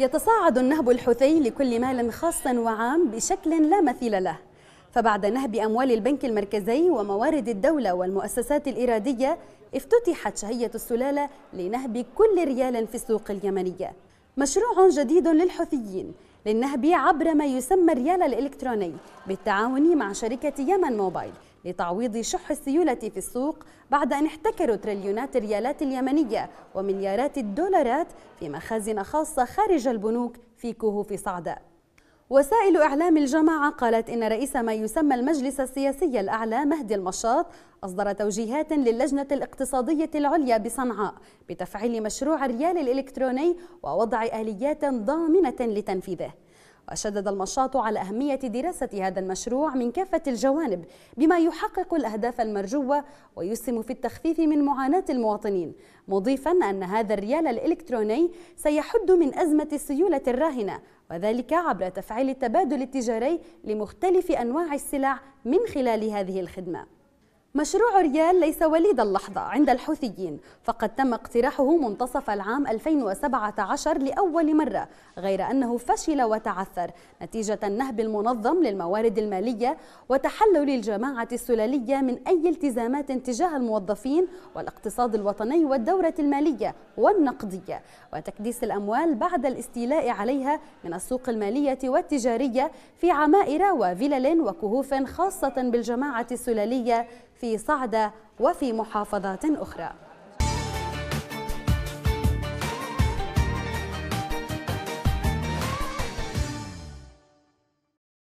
يتصاعد النهب الحوثي لكل مال خاص وعام بشكل لا مثيل له فبعد نهب أموال البنك المركزي وموارد الدولة والمؤسسات الإرادية افتتحت شهية السلالة لنهب كل ريال في السوق اليمنية مشروع جديد للحوثيين للنهب عبر ما يسمى الريال الإلكتروني بالتعاون مع شركة يمن موبايل لتعويض شح السيولة في السوق بعد أن احتكروا تريليونات الريالات اليمنية ومليارات الدولارات في مخازن خاصة خارج البنوك في كهوف صعداء وسائل إعلام الجماعة قالت إن رئيس ما يسمى المجلس السياسي الأعلى مهدي المشاط أصدر توجيهات للجنة الاقتصادية العليا بصنعاء بتفعيل مشروع الريال الإلكتروني ووضع آليات ضامنة لتنفيذه وشدد المشاط على أهمية دراسة هذا المشروع من كافة الجوانب بما يحقق الأهداف المرجوة ويسهم في التخفيف من معاناة المواطنين مضيفا أن هذا الريال الإلكتروني سيحد من أزمة السيولة الراهنة وذلك عبر تفعيل التبادل التجاري لمختلف أنواع السلع من خلال هذه الخدمة مشروع ريال ليس وليد اللحظة عند الحوثيين فقد تم اقتراحه منتصف العام 2017 لأول مرة غير أنه فشل وتعثر نتيجة النهب المنظم للموارد المالية وتحلل الجماعة السلالية من أي التزامات تجاه الموظفين والاقتصاد الوطني والدورة المالية والنقدية وتكديس الأموال بعد الاستيلاء عليها من السوق المالية والتجارية في عمائر وفلل وكهوف خاصة بالجماعة السلالية في صعدة وفي محافظات أخرى